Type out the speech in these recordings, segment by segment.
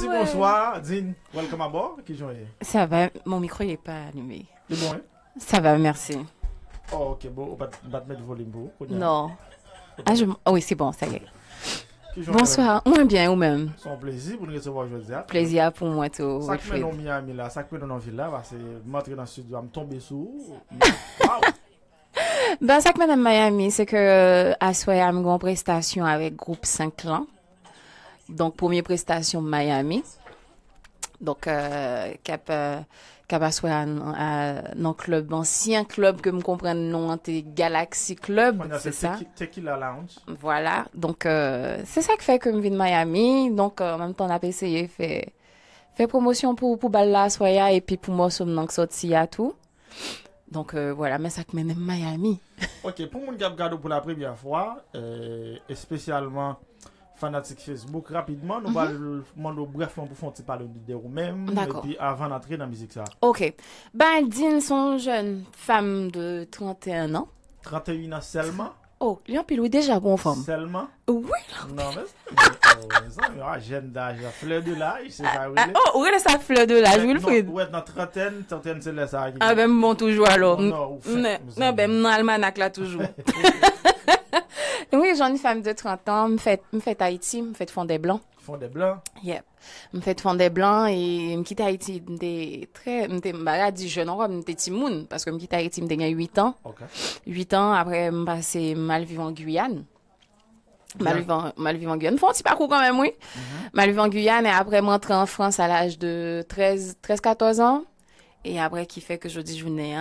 Petit ouais. bonsoir, Dean. Welcome aboard. Qui joignez Ça va, mon micro il est pas allumé. C'est bon, hein Ça va, merci. Oh, ok, bon, on va te mettre le volume beau. Non. Ah, je... oh, oui, c'est bon, ça y est. Bonsoir, ou bien, ou même. C'est un plaisir pour nous recevoir aujourd'hui. Hein? Plaisir pour moi, tout. Ça que nous Miami là, ça que nous dans ville là, parce que m'entrer dans le sud, je me tomber sous. Waouh! Ben, ça que madame Miami, c'est que euh, à soir, j'ai une prestation avec groupe 5 clans. Donc, première prestation Miami. Donc, euh, cap, euh, club, ancien club que me comprennent, non, Galaxy Club. C'est ça. Voilà. Donc, c'est ça que fait que je viens de Miami. Donc, euh, en même temps, on a essayé fait, fait promotion pour, pour Balla, Soya, et puis pour moi, sommes suis. à tout. Donc, euh, voilà, mais ça que mène Miami. ok, pour mon gars, pour la première fois, euh, et spécialement, FANATIK FACEBOOK RAPIDEMAN NOU BA mhm. LE MONDO BREFON POU FONTI PA LE VIDEO MEM DAKO E PI AVAN ATRE DAN MİZIK SA OK BAN DIN SON JEAN FAM DE 31 AN 31 AN SELMAN O, LIAN PILOU DEJA GONFORM SELMAN O, WELES A bon non, ah, FLEUR DE LAJ O, WELES A FLEUR DE LAJ WELES A FLEUR DE LAJ A BEM BON TOUJOU ALOR MEN ALMAN AKLA TOUJOU Oui, j'ai une femme de 30 ans. Me fait, me fait Haïti, me fait fond des blancs. Fond des blancs? Yep. Me fait fond des blancs et me quitte Haïti. Me très, me des bah dit jeune homme, me des timoun. Parce que me quitte Haïti, me 8 ans. Okay. 8 ans après, me passer mal vivant en Guyane. mal vivant en Guyane. Font un petit parcours quand même, oui. Mm -hmm. en Guyane et après, m'entrer en France à l'âge de 13, 13, 14 ans. Et après, qui fait que je dis que je venais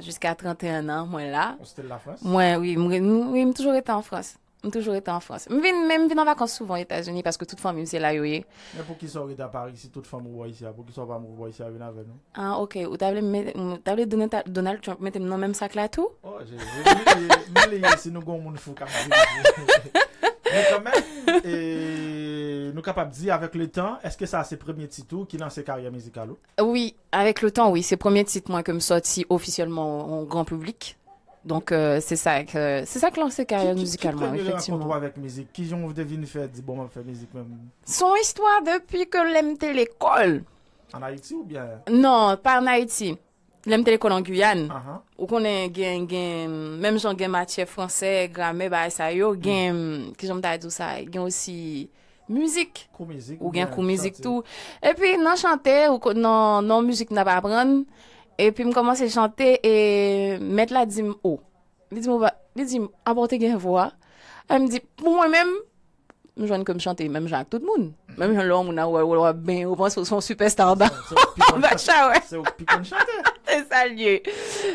jusqu'à 31 ans, moi là. C'était la France Oui, oui, oui, Je suis toujours en France. Je suis toujours en France. Je viens même en vacances souvent aux États-Unis parce que toute femme, c'est là, oui. Mais pour qu'ils soient arrivés à Paris, c'est toute femme qui est venue ici. Pour qu'ils ne soient pas morts ici, ils sont venus avec nous. Ah, ok. Tu avais donné ton donal, tu as mis le même sac là, tout Oui, j'ai vu que nous, les gens, c'est nous qui nous fous. Mais quand même, et nous capables de dire avec le temps, est-ce que ça ses premiers titres qui lance carrière musicale Oui, avec le temps, oui, c'est premiers titres, moi comme me sorti officiellement en grand public. Donc euh, c'est ça que c'est ça que lance carrière qui, musicalement qui effectivement. avec musique, qui ont faire bon, on fait musique même. Son histoire depuis que l'MT l'école. En Haïti ou bien Non, pas en Haïti. Lèm telekol an Guyane, ou konnen gen, gen, mèm joun gen matye franse, grame ba sa yo, gen, hmm. ki jom ta idou sa, gen osi müzik, ou gen kou müzik tou. E pi nan chante, ou konnen nan müzik nan pa pran, e pi m komanse chante, e met la di m ou. Li di m abote gen vwa, a m di pou mwen mèm, m joun konm chante, mèm joun ak tout moun. Même un l'homme, on a ouais, bien, on pense son superstar bas. C'est au C'est ça lieu.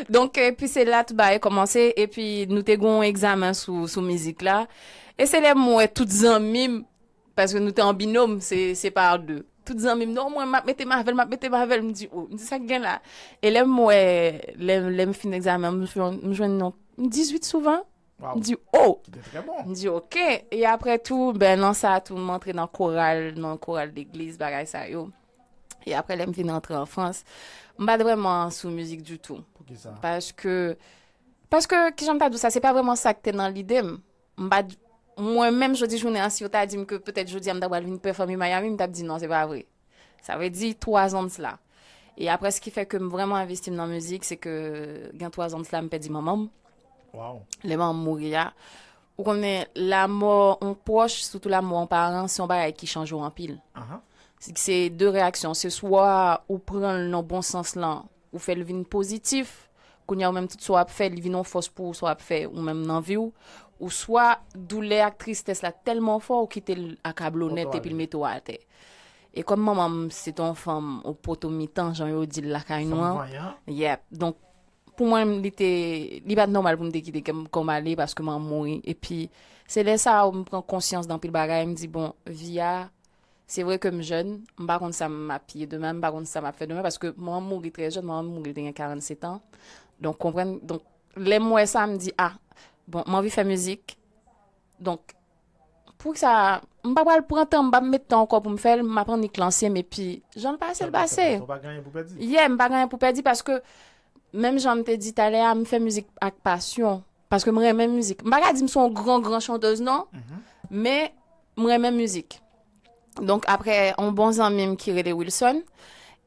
Donc, euh, puis c'est là, tout a commencé, et puis nous avons un examen sous, sous musique là. Et c'est les mots toutes en mime, parce que nous t'es en binôme, c'est, c'est par deux. Toutes en mime, non, moi, m'a mettez Marvel, m'a mettez Marvel, me dit, oh, me dit ça gain là. Et les mots euh, les les fin d'examen, me joins me 18 souvent. Je me dis ⁇ Oh !⁇ Je me dis ⁇ Ok !⁇ Et après tout, ben non, ça, tout montré dans le choral, dans le choral d'église, ça. Et après, elle vient fait entrer en France. Je ne suis pas vraiment sous musique du tout. Pourquoi ça Parce que, parce que, qui j'aime pas ça, ce n'est pas vraiment ça que tu es dans l'idée. Moi-même, jeudi, dis, ancienne, dit que peut-être jeudi, je m'aime une à Miami, mais me dit ⁇ Non, ce n'est pas vrai. Ça veut dire trois ans de cela. Et après, ce qui fait que je investir vraiment dans la musique, c'est que, quand trois ans de cela, me ma maman Ou kon mè la mò an poche, soutou la mò an paran, si an ba yè ki chanjou an pil. Se ki se de reaksyon, se swa ou pran lè nan bon sens lan, ou fè lè vin positif, kon yè ou mèm tout swa ap fè, lè vin nan fos pou swa ap fè, ou mèm nan vi ou, ou swa dou lè aktris tes la telman fò ou ki te akab lò net epi lè meto wate. E kon mè mèm se ton fòm ou poto mi tan, jan yè ou di lè akay nou an. Fòm mèm mèm ya. Yep, donk. pou mwen li te, li bat normal pou mwen dekide kem koma li, paske mwen mouni. E pi, se le sa ou mwen pran konsyans dan pil bagay, mwen di, bon, via, se vre kem jen, mwen bakon sa mwen apiye deman, mwen bakon sa mwen apiye deman, paske mwen mouni tre jen, mwen mouni denye 47 an. Donk kompren, donk, le mwen sa mwen di, a, ah, bon, mwen vi fè müzik, donk, pou ki sa, mwen bak wale pran tan, mwen bak mwen met tan kwa pou mwen fè, mwen mwen apan ni klansye, mwen pi, jen pa se, mwen pa se, m même Jean te dit t'allais à me faire musique avec passion parce que moi même musique. Maga dit me sont une grande chanteuse non mhm. mais moi même musique. Donc après on bon ami qui est Wilson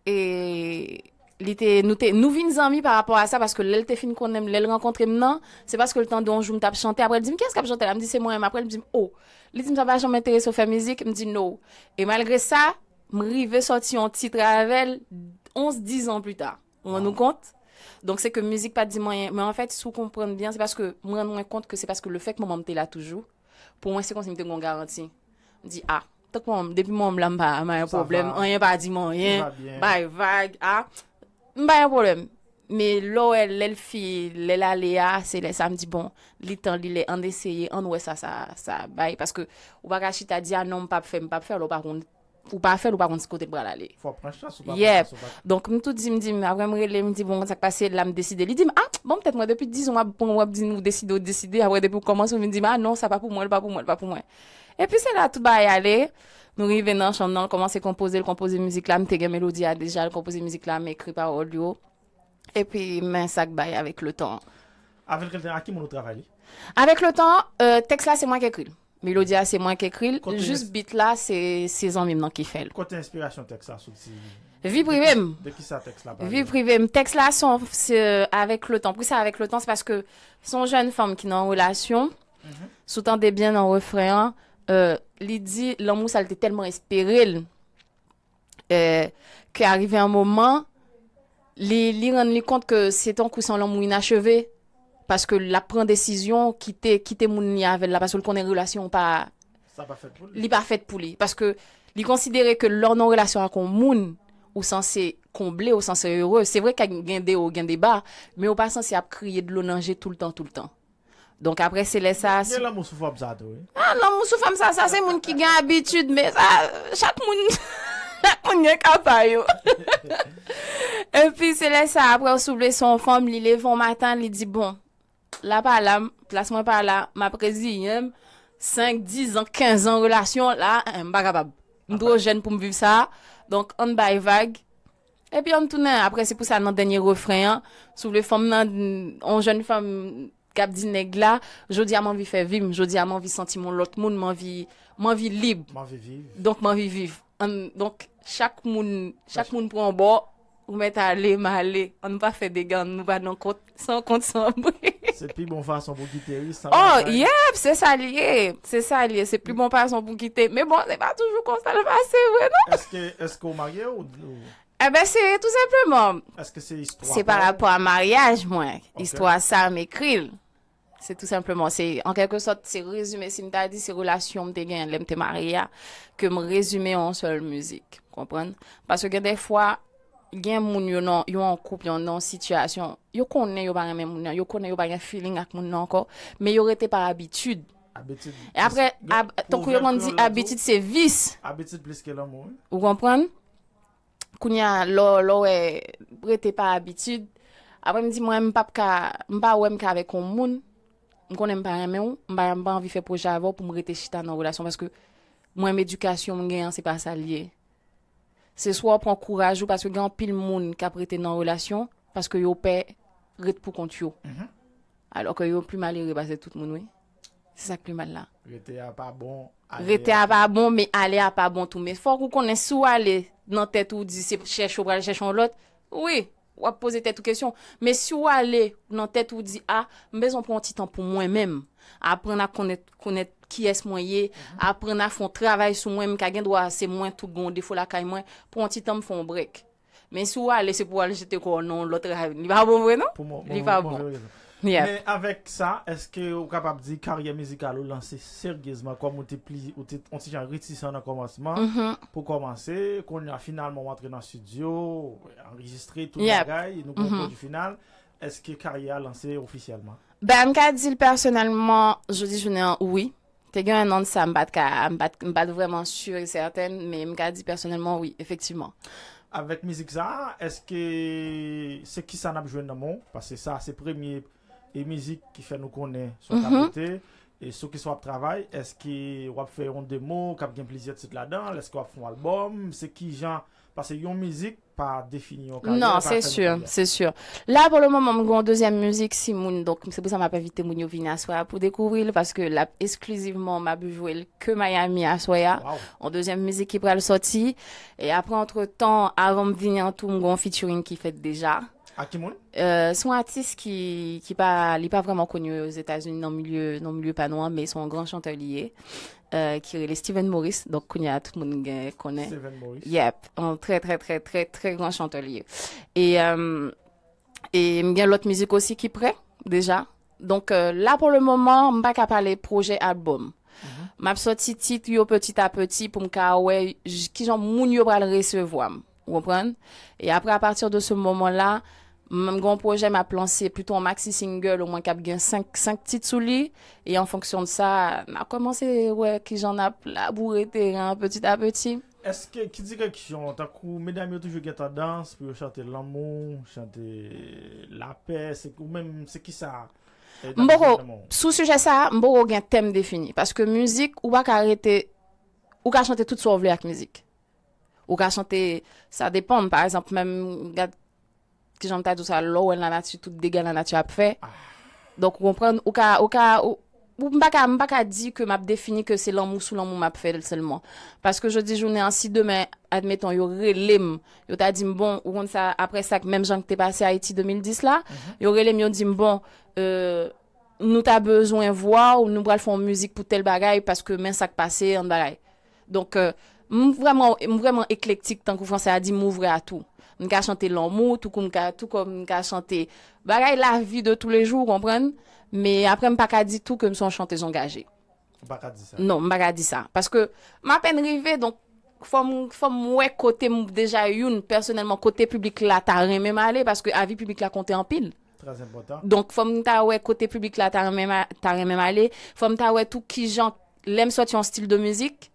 et était nous nous vins amis par rapport à ça parce que l'elle était fin qu'on aime l'elle rencontrer maintenant c'est parce que le temps dont je me tape chanter après elle me dit qu'est-ce que chante elle me dit c'est moi après elle me dit oh elle dit ça va jamais m'intéresse à faire musique elle me dit non et malgré ça me suis sortir en titre avec elle 11 10 ans plus tard on nous compte Mwen anwen kont ke se paske le fek mwen mante la toujou, pou mwen se kon se mte kon garanti. Di a, te kwen mwen, depi mwen mwen mwen pa, mwen a problem, mwen a pa di mwen, mwen a pa, mwen a pa, mwen a pa, mwen a pa. Me lo el, lel fi, lela le a, se le sa, mwen di bon, li tan li le, an deseyen, an wè sa, sa, sa, bay. Paske wakashi ta di a, nan mwen pa pfe, mwen pa pfe, alo par kon dit. ou pas faire ou pas on ce côté de bras aller faut prendre chance ou pas yeah. donc tout dit me dit après me relé me dit bon ça passé là me décider il dit ah bon peut-être moi depuis 10 ans moi pour moi nous décider décider après depuis commencer me dit ah non ça pas pour moi pas pour moi pas pour moi et puis c'est là tout va y aller nous revenons, dans chambre on commence à composer composer musique là me une mélodie ah, déjà composer musique là écrit par audio et puis mais ça avec le temps avec le temps à qui mon travail avec le temps euh, texte là c'est moi qui écris Melodia, c'est moi qui Juste là, c'est ses ans maintenant qui fait. Quelle inspiration texte sous souci? Vie privée. De, de qui ça texte là? Vie privée. Texte là, c'est euh, avec le temps. Pourquoi ça, avec le temps, c'est parce que son jeune femme qui est en relation, mm-hmm. sous -hmm. de bien en refrain, euh, lui dit l'amour, ça était tellement espéré. Euh, arrivé un moment, lui rendait compte que c'est un coup sans l'amour inachevé parce que la prend décision quitter quitter mon lien avec là parce qu'on est relation pas ça pas fait pour lui pas fait pour lui parce que il considérait que leur non relation avec moun ou censé combler ou censé heureux c'est vrai qu'il y a des hauts des bas mais au pas censé à crier de l'onanger tout le temps tout le temps donc après c'est les ça là ça ah non mon femme ça ça c'est mon qui gagne habitude mais ça chaque moun On est capable. Et puis c'est là ça après on soulevait son femme, il lève au matin, il dit bon, La pa la, plas mwen pa la, ma prezi yem, 5, 10 an, 15 an relasyon la, m baga bab. M dro jen pou m viv sa, donk an bay vague, e pi an tounen. Apre se pou sa nan denye refren, sou le fom nan, an jen fom kap di neg la, jodi a man vi fe vim, jodi a man vi senti mon lot, moun man vi, man vi lib. Man vi viv. Donk man vi viv. Donk chak moun, chak moun pou an bo... on mettre aller malé, on nous pas fait des gants nous pas non compte sans compte sans bruit c'est plus bon façon pour quitter oh yep c'est ça lié c'est ça lié c'est plus bon façon pour quitter mais bon c'est pas toujours comme ça le passé non est-ce que est-ce qu'on marié ou eh ben c'est tout simplement est-ce que c'est histoire c'est par rapport à mariage moi histoire ça m'écrit c'est tout simplement c'est en quelque sorte c'est résumé si as dit ces relations me que l'aime te maria que me résumer en seule musique comprendre parce que des fois gen moun yon an, yon an koup, yon an an sityasyon, yon konnen yon baremen moun an yon konnen yon baremen feeling ak moun an anko me yon rete par abitid apre, tonkou yon konn di abitid se vis ou konpren kounya lò, lò e rete par abitid apre mi di mwen mpap ka, mba wèm ka avek kon moun, mkonnen mparemen ou mba mba an vi fe projavo pou mw rete chita nan volasyon, paske mwen m edukasyon mwen gen an se pa sa liye Se swa ou pran kouraj ou paske gen pil moun kap rete nan relasyon, paske yo pe ret pou kont yo. Mhm. Alo ke yo pli mali re base tout moun we. Se sa pli mal la. Rete a pa bon, ale a pa bon. Rete a pa bon, ale a pa bon tou. Me fwa kou konen sou ale nan tet ou di se chè chou bral chè chou lot, ou e. wap pose tet ou kesyon, men sou wale nan tet ou di, a, mbe son pronti tan pou mwen menm, apre na konet ki es mwen ye, apre na fon travay sou mwen, mka gen dwa se mwen tout gonde, fola kay mwen, pronti tan mfon brek. Men sou wale se pou wale jete kon, non lote li va bon vwe nan? Li va bon. Mais avec ça, est-ce que vous êtes capable de dire carrière musicale ou lancer sérieusement comme on était réticent dans le commencement mm-hmm. pour commencer, qu'on a finalement rentré dans le studio, enregistré tout yep. le bagage, nous mm du final, est-ce que carrière lancée officiellement Ben, je dit personnellement, je dis je n'ai un oui. T'es gagné un nom de ça, je suis vraiment sûr et certaine, mais je dit personnellement oui, effectivement avec musique est-ce que c'est qui ça n'a besoin de mon Parce que ça, c'est premier et musique qui fait nous connaître sur la mhm. et ceux qui sont au travail est-ce qu'ils vont faire un démo qui bien plaisir de là-dedans est-ce qu'ils vont faire un album c'est qui genre parce que une musique pas définie non c'est sûr c'est sûr là pour le moment mon deuxième musique Simon donc c'est pour ça m'a pas invité mon venir à Soya pour découvrir parce que là exclusivement m'a pu jouer que Miami à Soya, en deuxième musique qui va le sortir et après entre temps avant de venir en tout mon featuring qui fait déjà à qui moun? Euh, son artiste qui n'est pas pas vraiment connu aux États-Unis dans milieu dans milieu panois mais son grand chanteur euh, qui est Steven Morris donc a tout le monde euh, connaît. Steven Morris. Yep, un très très très très très grand chanteur lié. Et et il y a l'autre musique aussi qui est prêt déjà. Donc là pour le moment, ma pas parler projet album. Mm-hmm. M'a sorti titre petit à petit pour me je ah qui recevoir. Vous comprenez? Et après à partir de ce moment-là, Mwen kon proje m ap lanse plutôt an maxi single ou mwen kap gen 5 tit sou li. E an fonksyon de sa, m a komanse, wè, ki j an ap labou rete, an petit a petit. Eske, ki di gen ki j an, takou, mèdèm yo toujou gen ta dans, pou yo chante l'amou, chante la pè, ou mèm, se ki sa. M boro, sou suje sa, m boro gen tem defini. Paske müzik, ou bak a rete, ou ka chante tout sou avle ak müzik. Ou ka chante, sa depan, par exemple, mèm, gade, que jan ta tout sa lò, wè la natu, tout dégâts la natu ap fè. Ah. Donk ou kompren, ou ka, ou ka, ou, ou mba ka, mba ka di ke map defini ke se lan mou sou lan mou map fè selman. Paske je di ainsi ansi demen, admeton yo relem, yo ta di mbon, ou kon sa apre sak, que jan ki te pase Haiti 2010 la, mm -hmm. yo les yo dit bon. euh, nou ta bezwen vwa, ou nou bral fon musique pour tel bagay, parce que même ça an bagay. Donk, euh, Donc vraiment vraiment vreman eklektik tan kou a di m à a Mwen ka chante lomou, tout kon mwen ka chante bagay la vi de tou le joun, kompren? Me apre mwen pa ka di tout kon mwen chante zongaje. Mwen pa ka di sa? Non, mwen pa ka di sa. Paske mwen apen rive, fòm mwen kote mwen deja youn, personelman kote publik la ta reme male, paske avi publik la konten anpil. Tras impotant. Fòm mwen ta we kote publik la ta reme male, fòm mwen ta we tout ki jant lem sot yon stil de mizik,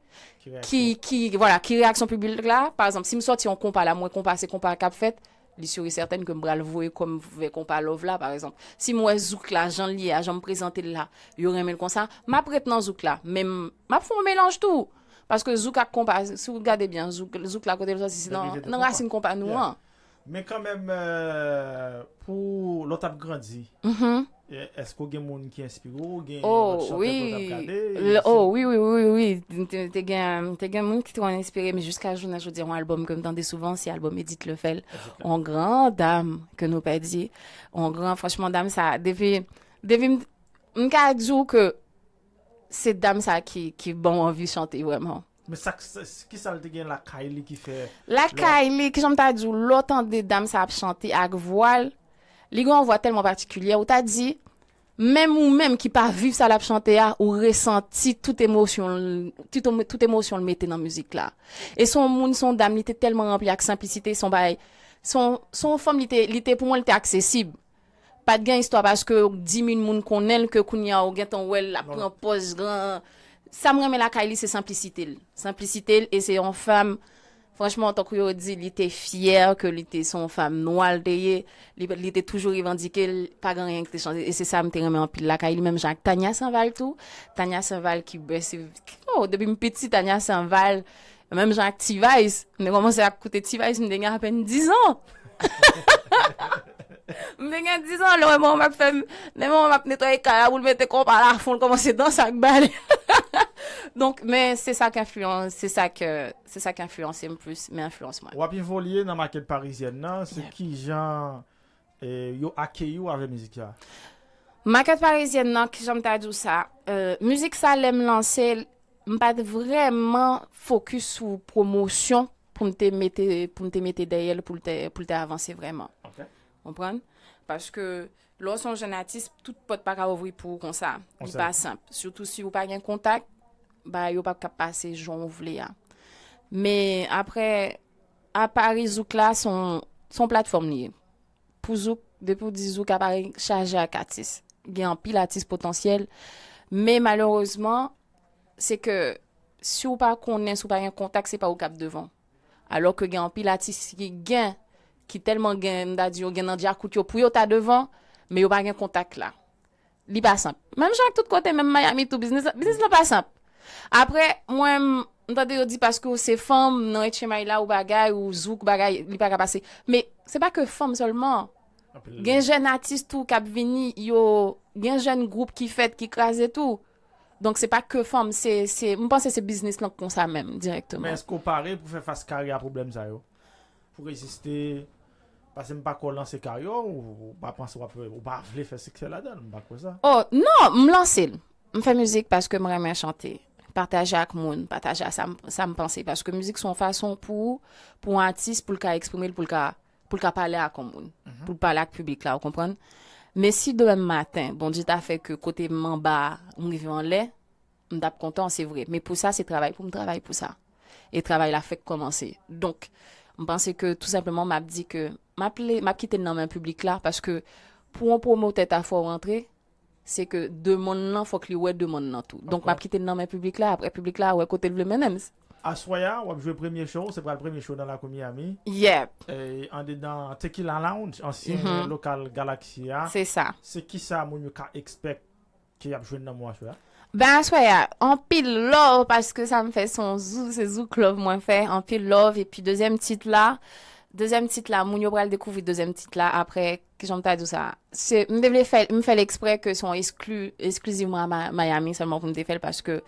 qui, qui, voilà, qui réaction publique là. Par exemple, si je sortis en compas la moi, compas, c'est compas à cap fait. L'issue est certaine que me vais le voir comme vous pouvez comparer l'offre là, par exemple. Si moi, Zouk là, j'en lié, j'en présente là, il y aurait même comme ça. Ma prétendant Zouk là, même, ma fond mélange tout. Parce que Zouk à compas, si vous regardez bien, Zouk, Zouk là, côté de ça, c'est dans, dans racine compas nous, hein. Men kan men, pou lot ap grandi, esko gen moun ki inspiro, gen chante lout ap kade? Oh, oui, oui, oui, oui, oui, te gen moun ki tou an inspire, men jusqu'a joun a joudi an alboum, kèm tande souvan, si alboum Edith Lefèl, an gran dam, kè nou pa di, an gran franchman dam sa, devim mkajou ke set dam sa ki bon an vi chante vwèman. Mais c'est ce que ça a fait la caille qui fait. La Kayli, j'aime t'adus, l'autant des dames qui ont chanté avec voile, Les gens une voient tellement particulière, on dit, même ou même qui n'a pas vu ça l'absanté, on ou ressenti toute émotion, toute émotion m'était dans la musique là. Et son monde, son dame, il était tellement rempli avec simplicité, son femme, pour moi, il était accessible. Pas de gamme histoire, parce que 10 000 personnes connaissent que Kounia ou Guenton ou elle l'a proposé. Sam reme lakay li, se simplicite li. Simplicite li, e se yon fam, franchman, an ton kouyo di, li te fiyer ke li te son fam nou al deye, li te toujou revandike, pa gen rien ki te chanze. E se sam, te reme an pil lakay li, menm jan ak Tanya Sanval tou, Tanya Sanval ki bese, oh, debi m piti Tanya Sanval, menm jan ak Tivaiz, ne koum se ak koute Tivaiz, m dengan apen 10 an! M dengan 10 an, lè mwen m ap netoye kala, mwen m ap netoye kala, Donk, men se sa ki influence, se sa ki influence m plus, men influence m wè. Wap yon volye nan maket parizienne nan, non? se ki jan yo akeyou avè mizika? Maket parizienne nan, ki jan m ta djou sa, euh, mizik sa lèm lanse, m m'm pat vreman fokus ou promosyon pou m te mette dayel pou lte avanse vreman. Ok. Ponpren? Pache ke... Lò son jen atis, tout pot pa ka ouvri pou kon sa. Ki pa samp. Soutou si ou pa gen kontak, ba yo pa kap pase, jon vle ya. Me apre, apari zouk la, son platform niye. Pou zouk, depou di zouk apari, chaje ak atis. Gen api l'atis potansyel. Me malorosman, se ke si ou pa konen sou pa gen kontak, se pa ou kap devan. Alo ke gen api l'atis, se ki gen, ki telman gen nan diyarkout yo pou yo ta devan, Me yo pa gen kontak la. Li pa samp. Mèm jò, tout kote, mèm Miami, tout biznis la. Biznis la pa samp. Apre, mwen, mwen tatè yo di, paske yo se fèm, non etche may la ou bagay, ou zouk bagay, li pa kèp a se. Mè, se pa ke fèm solman. Gen jèn artist ou kap vini, yo gen jèn group ki fèt, ki kras etou. Donk se pa ke fèm, se, se, mwen panse se biznis lank kon sa mèm, direktmè. Mè, se kopare pou fè fè skari a problem zay yo. Pou rezistè... Pasè m pa kon lansè karyon ou pa pansè wap lè fè sèk sè la dèn? M pa kon sa? Oh, nan, m lansè lè. M fè müzik paske m remè chante. Patajè ak moun, patajè sa m pansè. Paske müzik son fason pou, pou an tis, pou lka eksprime l pou lka, pou lka pale ak ak moun. Pou pale ak publik la, ou kompran? Me si dwen maten, bon, di ta fè ke kote m an ba, m revè an lè, m tap kontan, se vre. Me pou sa, se travèl pou, m travèl pou sa. E travèl la fèk komanse. Donk. Mpense ke tout sepleman m ap di ke, m ap kite nan men publik la, paske pou an promote ta fwa rentre, se ke de moun nan fwa kli wè de moun nan tou. Donk m ap kite nan men publik la, apre publik la wè kote l vle menen. A swa ya, wap jwe premye show, se pra l premye show nan l akou mi ami. Ye. E ande dan teki lan lounge, ansi yon lokal galaksi ya. Se sa. Se ki sa moun yon ka expect ki ap jwen nan mwa swa ya. Ben, soyez en pile love parce que ça me fait son zou, c'est zou que love moins fait. En pile love. Et puis, deuxième titre là. Deuxième titre là. Mounio découvre deuxième titre là. Après, que j'aime tout ça. Je me fais l'exprès que sont exclus exclusivement à Miami seulement pour me défaire parce que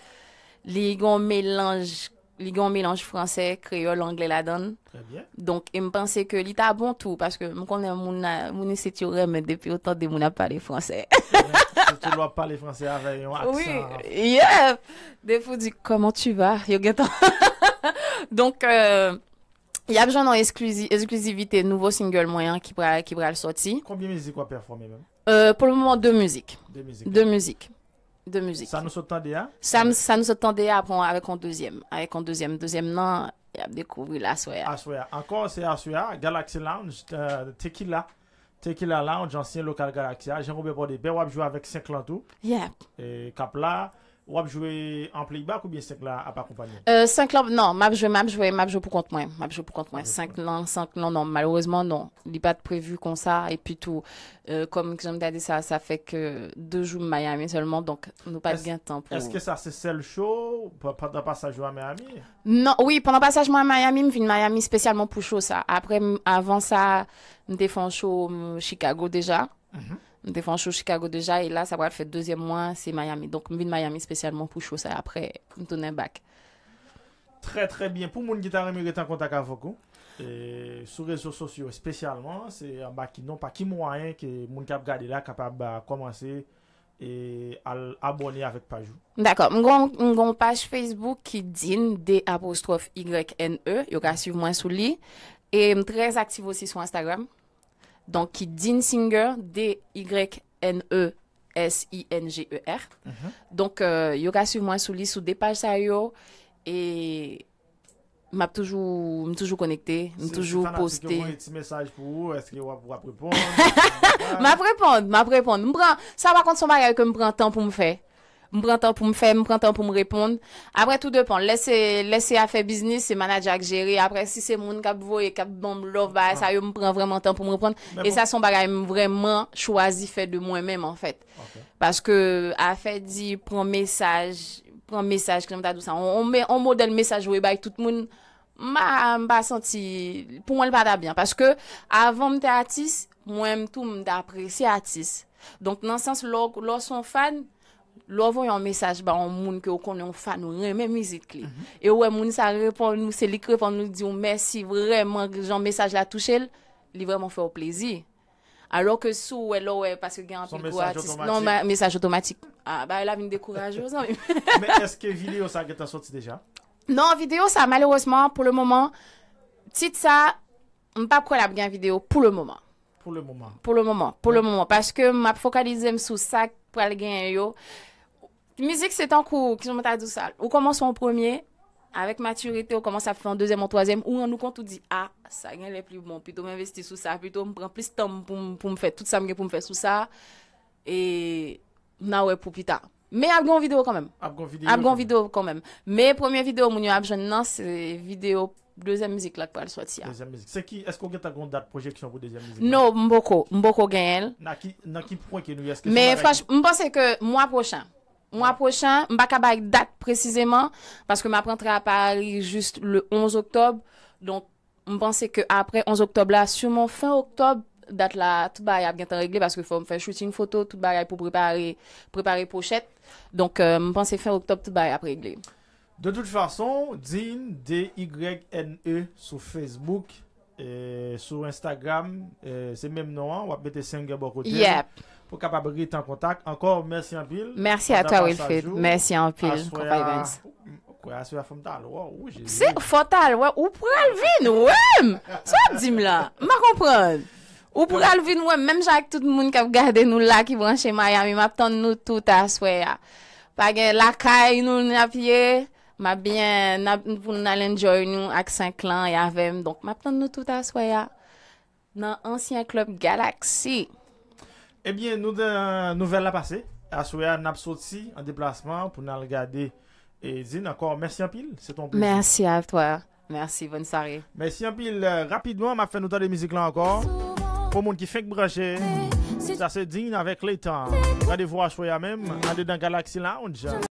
les gants mélangent Ligue en mélange français, créole, anglais la donne. Très bien. Donc, il me pensait que c'était ta bon tout, parce que je connais mon na, moun mais depuis autant de moun a parlé français. tu dois parler français avec un accent. Oui, yeah. Des fois, du comment tu vas? Donc, il euh, y a besoin d'exclusivité, exclusivité, nouveau single moyen qui va qui pourra sortir. Combien de musiques va performer même? Euh, pour le moment, deux musiques. Deux musiques. Deux musiques de musique. Ça nous attendait. à? Hein? Ça, nous attendait à avec un deuxième. Avec un deuxième. Deuxième nom, il a découvert la Soya. Encore, c'est Asuya, Galaxy Lounge, euh, Tequila. Tequila Lounge, ancien local Galaxia. J'ai robert Bordé, ben, jouer avec 5 tout. Yeah. Et Capla. Ou ap jwe en playback ou bien 5 à ap akompanyen? 5 euh, non, je map jwe, map jwe, map jwe pour compte mwen. Map jwe pou kont mwen. 5 non 5 lan, nan, malourezman nan. Li pat prevu kon sa, comme tou, kom ki jom ça sa, sa fek 2 jou Miami seulement, donc donk nou pat gen tan pou... Eske sa se sel show, pendant le passage à Miami? Non, oui, pendant le passage à Miami, je vin Miami spécialement pour show sa. Apre, avan sa, m defan show euh, Chicago déjà. Mm-hmm. Mwen te fwans chou Chicago deja, e la sa wad fwe 2e mwen se Miami. Donk mwen vin Miami spesyalman pou chou sa apre mwen tonen bak. Tre tre bien. Pou moun gitarre non mwen reten kontak avoko, sou rezo sosyo spesyalman, se mwen pa ki mwen wanyen moun kap gade la kapab ba komanse e abone avet pajou. Daka, mwen gwan page Facebook ki din D-Y-N-E, yo ka siv mwen sou li, e mwen trez aktiv osi sou Instagram, donc qui Singer, D-Y-N-E-S-I-N-G-E-R. Mhm. Donc, euh, sur ka moi sous lit sous des pages ça yo et m'a toujours toujours connecté m'a toujours hein, posté un petit message pour vous est-ce que vous répondre m'a répondre m'a répondre ça par contre son bagage que me prend temps pour me faire Mpren tan pou m fe, mpren tan pou m repond. Apre tout depan. Lese a fe biznis, se manajak jere. Apre si se moun kap voye, kap bonm lov baye, sa yo mpren vreman tan pou m repond. E sa son bagay m vreman chwazi fe de mwen menm an fet. Paske a fe di, pran mesaj, pran mesaj, krenm ta dousan. On model mesaj we baye tout moun, mba senti, pou mwen l bada byan. Paske avan m te atis, mwen m tou m da apresi atis. Donk nan sens, lor son fan, lou avon yon mesaj ba an moun ki ou kon yon fan ou reme mizik li. Mhm. E ou e moun sa repon nou se lik repon nou di ou mersi vreman ki yon mesaj la touche li, li vreman fwe o plezi. Alo ke sou ou e lou e paske gen an pil kwa atis. Son mesaj otomatik. Non, mesaj otomatik. A, ah, ba e la vin dekourajouz. Men eske video sa gen ta soti deja? Non, video sa. Malerousman, pou le mouman, tit sa, m pa pou kwa la gen video pou le mouman. Pou le mouman. Pou le mouman. Pou le mouman. Paske m ap fokalize m sou sa pou al gen yo. Mizik se tankou, kisou mwen ta dousal. Ou koman son premier, avek maturite, ou koman sa fwen deuxième ou troisième, ou an nou kontou di, a, sa gen lè pli bon, pito mwen vesti sou sa, pito mwen pren plis tan pou mwen fè, tout sa mwen gen pou mwen fè sou sa, e, nan wè pou pita. Me ap gon video konmèm. Ap gon video. Ap gon video konmèm. Me premier video mwen yo ap jen nan, se video, deuxième mizik lak pa al swat si ya. Deuxième mizik. Se ki, esko gen ta gon dat projeksyon pou deuxième mizik? No, mboko. Mboko gen Mwa prochen, m baka bay dat precizeman, paske m ap rentre a pari just le 11 oktob, don m pense ke apre 11 oktob la, sur mon fin oktob, dat la, tout bay ap gen tan regle, paske fwa m fè chuti yon foto, tout bay ay pou prepare pochette, don m euh, pense fin oktob tout bay ap regle. De tout fason, din D-Y-N-E, sou Facebook, sou Instagram, se mem nan an, wapete Sengabokote. Yep. pou kapabri te an kontak. Ankor, mersi an pil. Mersi a to, Wilfred. Mersi an pil. Kopa events. Kwa aswe a fom tal. Ou, ou, jesu. Se, fom tal, ou, ou pou alvin, wèm. Swa di mla. Ma kompran. Ou pou alvin, wèm. Mèm jake tout moun kap gade nou la ki branche Miami. Map ton nou tout aswe ya. Pagè lakay nou nou apye, mabien pou nou alenjoy nou ak 5 lan ya vèm. Donk map ton nou tout aswe ya. Nan ansyen klop Galaxy. Eh bien, nous avons une nouvelle à passer. Assoya n'a pas sorti en déplacement pour nous regarder. Et Zine, encore merci en pile. C'est ton Merci à toi. Merci, bonne soirée. Merci en pile. Euh, rapidement, m'a fait une de musique là encore. Pour le monde qui fait brancher. Ça c'est digne avec les temps. regardez voir à même. dans En dedans Galaxy Lounge.